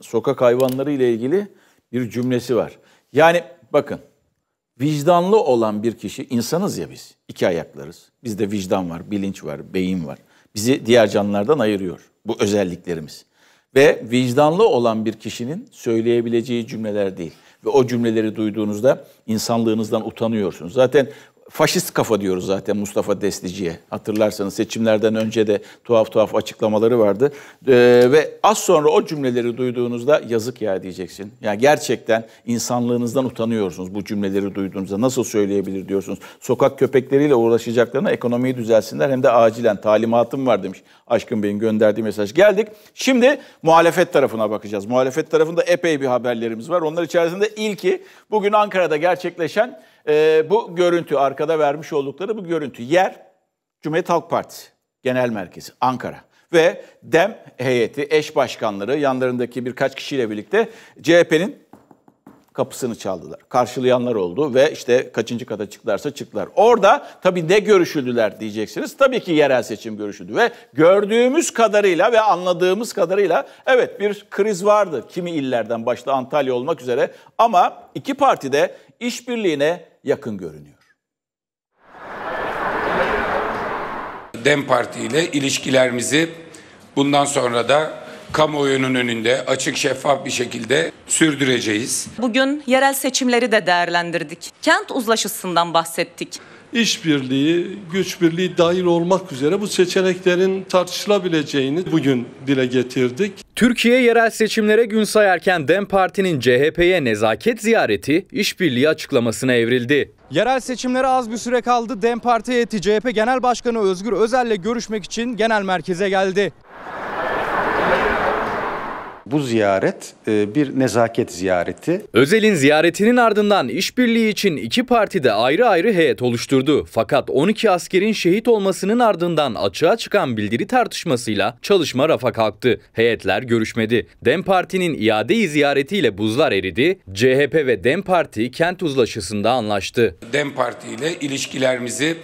sokak hayvanları ile ilgili bir cümlesi var. Yani bakın vicdanlı olan bir kişi insanız ya biz. iki ayaklarız. Bizde vicdan var, bilinç var, beyin var. Bizi diğer canlılardan ayırıyor bu özelliklerimiz. Ve vicdanlı olan bir kişinin söyleyebileceği cümleler değil. Ve o cümleleri duyduğunuzda insanlığınızdan utanıyorsunuz. Zaten faşist kafa diyoruz zaten Mustafa Destici'ye. Hatırlarsanız seçimlerden önce de tuhaf tuhaf açıklamaları vardı. Ee, ve az sonra o cümleleri duyduğunuzda yazık ya diyeceksin. Yani gerçekten insanlığınızdan utanıyorsunuz bu cümleleri duyduğunuzda. Nasıl söyleyebilir diyorsunuz. Sokak köpekleriyle uğraşacaklarına ekonomiyi düzelsinler hem de acilen talimatım var demiş. Aşkın Bey'in gönderdiği mesaj. Geldik. Şimdi muhalefet tarafına bakacağız. Muhalefet tarafında epey bir haberlerimiz var. Onlar içerisinde ilki bugün Ankara'da gerçekleşen e, bu görüntü, arkada vermiş oldukları bu görüntü. Yer Cumhuriyet Halk Partisi Genel Merkezi Ankara ve DEM heyeti, eş başkanları yanlarındaki birkaç kişiyle birlikte CHP'nin kapısını çaldılar. Karşılayanlar oldu ve işte kaçıncı kata çıklarsa çıktılar. Orada tabii ne görüşüldüler diyeceksiniz. Tabii ki yerel seçim görüşüldü ve gördüğümüz kadarıyla ve anladığımız kadarıyla evet bir kriz vardı. Kimi illerden başta Antalya olmak üzere ama iki parti de işbirliğine yakın görünüyor. DEM Parti ile ilişkilerimizi bundan sonra da kamuoyunun önünde açık şeffaf bir şekilde sürdüreceğiz. Bugün yerel seçimleri de değerlendirdik. Kent uzlaşısından bahsettik İşbirliği, güç birliği dahil olmak üzere bu seçeneklerin tartışılabileceğini bugün dile getirdik. Türkiye yerel seçimlere gün sayarken DEM Parti'nin CHP'ye nezaket ziyareti işbirliği açıklamasına evrildi. Yerel seçimlere az bir süre kaldı. DEM Parti heyeti CHP Genel Başkanı Özgür Özel'le görüşmek için genel merkeze geldi. Bu ziyaret e, bir nezaket ziyareti. Özel'in ziyaretinin ardından işbirliği için iki parti de ayrı ayrı heyet oluşturdu. Fakat 12 askerin şehit olmasının ardından açığa çıkan bildiri tartışmasıyla çalışma rafa kalktı. Heyetler görüşmedi. Dem Parti'nin iadeyi ziyaretiyle buzlar eridi. CHP ve Dem Parti kent uzlaşısında anlaştı. Dem Parti ile ilişkilerimizi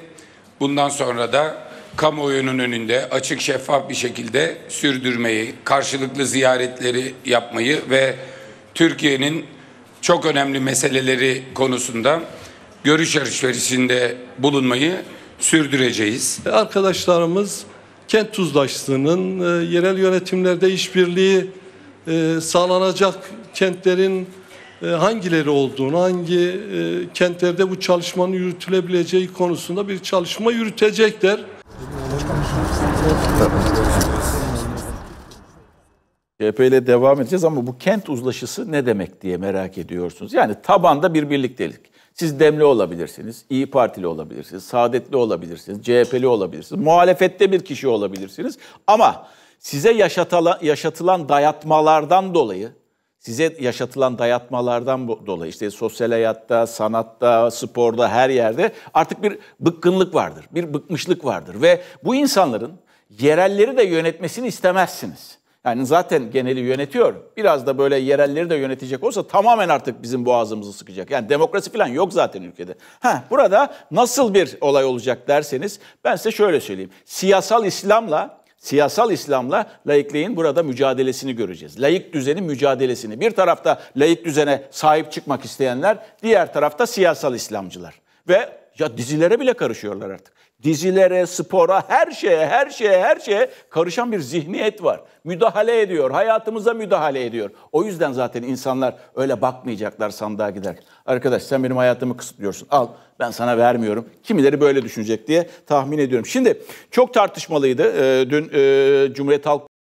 bundan sonra da kamuoyunun önünde açık şeffaf bir şekilde sürdürmeyi, karşılıklı ziyaretleri yapmayı ve Türkiye'nin çok önemli meseleleri konusunda görüş alışverişinde bulunmayı sürdüreceğiz. Arkadaşlarımız kent tuzlaştığının e, yerel yönetimlerde işbirliği e, sağlanacak kentlerin e, hangileri olduğunu, hangi kentlerde bu çalışmanın yürütülebileceği konusunda bir çalışma yürütecekler. CHP ile devam edeceğiz ama bu kent uzlaşısı ne demek diye merak ediyorsunuz. Yani tabanda bir birliktelik. Siz demli olabilirsiniz, İyi Partili olabilirsiniz, Saadetli olabilirsiniz, CHP'li olabilirsiniz, muhalefette bir kişi olabilirsiniz. Ama size yaşatılan, yaşatılan dayatmalardan dolayı, size yaşatılan dayatmalardan dolayı işte sosyal hayatta, sanatta, sporda her yerde artık bir bıkkınlık vardır, bir bıkmışlık vardır ve bu insanların yerelleri de yönetmesini istemezsiniz. Yani zaten geneli yönetiyor. Biraz da böyle yerelleri de yönetecek olsa tamamen artık bizim boğazımızı sıkacak. Yani demokrasi falan yok zaten ülkede. Ha burada nasıl bir olay olacak derseniz ben size şöyle söyleyeyim. Siyasal İslam'la siyasal İslam'la laikliğin burada mücadelesini göreceğiz. Laik düzenin mücadelesini. Bir tarafta laik düzene sahip çıkmak isteyenler, diğer tarafta siyasal İslamcılar. Ve ya dizilere bile karışıyorlar artık. Dizilere, spora, her şeye, her şeye, her şeye karışan bir zihniyet var. Müdahale ediyor, hayatımıza müdahale ediyor. O yüzden zaten insanlar öyle bakmayacaklar sandığa gider. Arkadaş sen benim hayatımı kısıtlıyorsun. Al ben sana vermiyorum. Kimileri böyle düşünecek diye tahmin ediyorum. Şimdi çok tartışmalıydı. Dün Cumhuriyet Halk